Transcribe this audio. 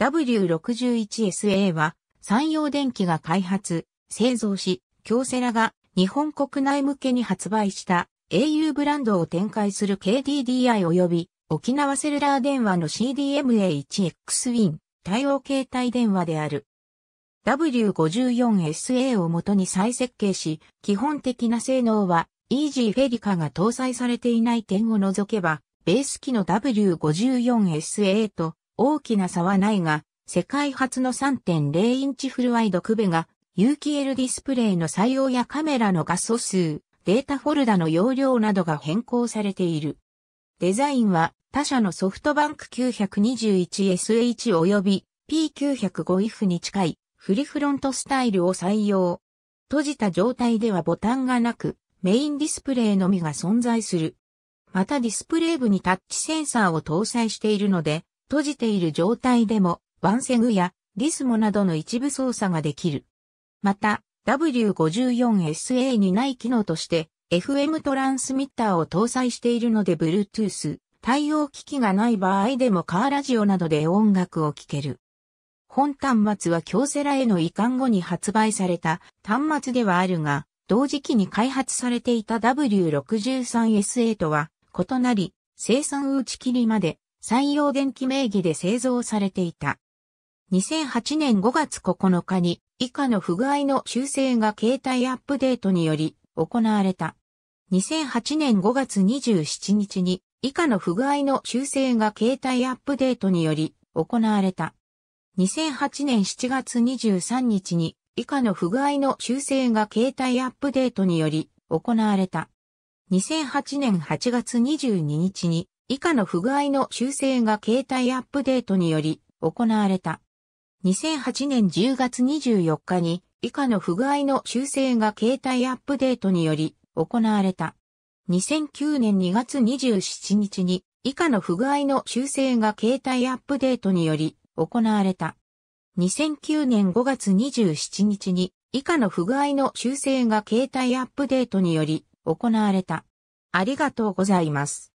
W61SA は、山陽電機が開発、製造し、京セラが日本国内向けに発売した au ブランドを展開する KDDI 及び沖縄セルラー電話の CDMA1X Win 対応携帯電話である。W54SA を元に再設計し、基本的な性能は EG フェリカが搭載されていない点を除けば、ベース機の W54SA と大きな差はないが、世界初の3.0インチフルワイドクベが、有機 L ディスプレイの採用やカメラの画素数、データフォルダの容量などが変更されている。デザインは他社のソフトバンク 921SH 及び P905IF に近いフリフロントスタイルを採用。閉じた状態ではボタンがなく、メインディスプレイのみが存在する。またディスプレイ部にタッチセンサーを搭載しているので、閉じている状態でも、ワンセグやリスモなどの一部操作ができる。また、W54SA にない機能として、FM トランスミッターを搭載しているので Bluetooth 対応機器がない場合でもカーラジオなどで音楽を聴ける。本端末は京セラへの移管後に発売された端末ではあるが、同時期に開発されていた W63SA とは異なり、生産打ち切りまで採用電気名義で製造されていた。2008年5月9日に以下の不具合の修正が携帯アップデートにより行われた。2008年5月27日に以下の不具合の修正が携帯アップデートにより行われた。2008年7月23日に以下の不具合の修正が携帯アップデートにより行われた。2008年8月22日に以下の不具合の修正が携帯アップデートにより行われた。2008年10月24日に以下の不具合の修正が携帯アップデートにより行われた。2009年2月27日に以下の不具合の修正が携帯アップデートにより行われた。2009年5月27日に以下の不具合の修正が携帯アップデートにより行われた。ありがとうございます。